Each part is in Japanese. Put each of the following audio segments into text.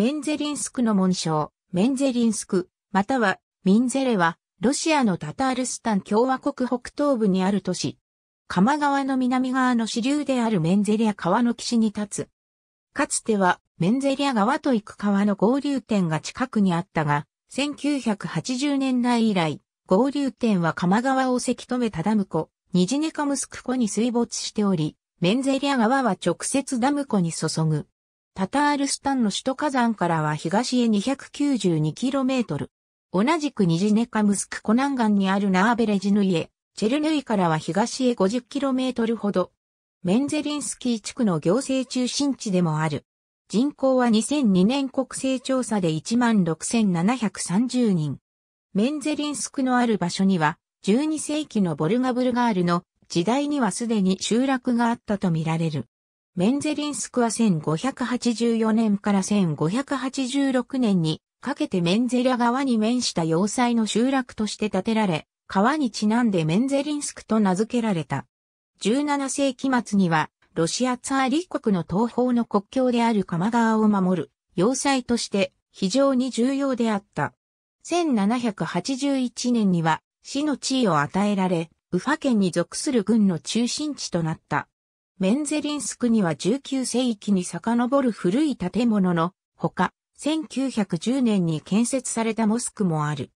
メンゼリンスクの紋章、メンゼリンスク、またはミンゼレは、ロシアのタタールスタン共和国北東部にある都市。鎌川の南側の支流であるメンゼリア川の岸に立つ。かつては、メンゼリア川と行く川の合流点が近くにあったが、1980年代以来、合流点は鎌川をせき止めたダム湖、ニジネカムスク湖に水没しており、メンゼリア川は直接ダム湖に注ぐ。タタールスタンの首都火山からは東へ 292km。同じくニジネカムスク湖南岸にあるナーベレジヌイエ、チェルヌイからは東へ 50km ほど。メンゼリンスキー地区の行政中心地でもある。人口は2002年国勢調査で16,730人。メンゼリンスクのある場所には、12世紀のボルガブルガールの時代にはすでに集落があったとみられる。メンゼリンスクは1584年から1586年にかけてメンゼリャ川に面した要塞の集落として建てられ、川にちなんでメンゼリンスクと名付けられた。17世紀末には、ロシアツァーリ国の東方の国境である鎌川を守る要塞として非常に重要であった。1781年には市の地位を与えられ、ウファ県に属する軍の中心地となった。メンゼリンスクには19世紀に遡る古い建物のほか、1910年に建設されたモスクもある。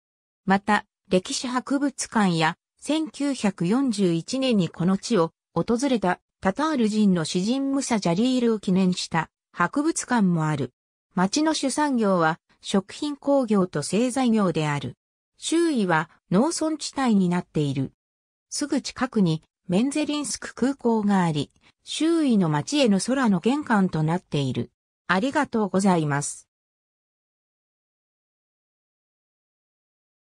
また、歴史博物館や1941年にこの地を訪れたタタール人の詩人ムサ・ジャリールを記念した博物館もある。町の主産業は食品工業と製材業である。周囲は農村地帯になっている。すぐ近くにメンゼリンスク空港があり、周囲の街への空の玄関となっている。ありがとうございます。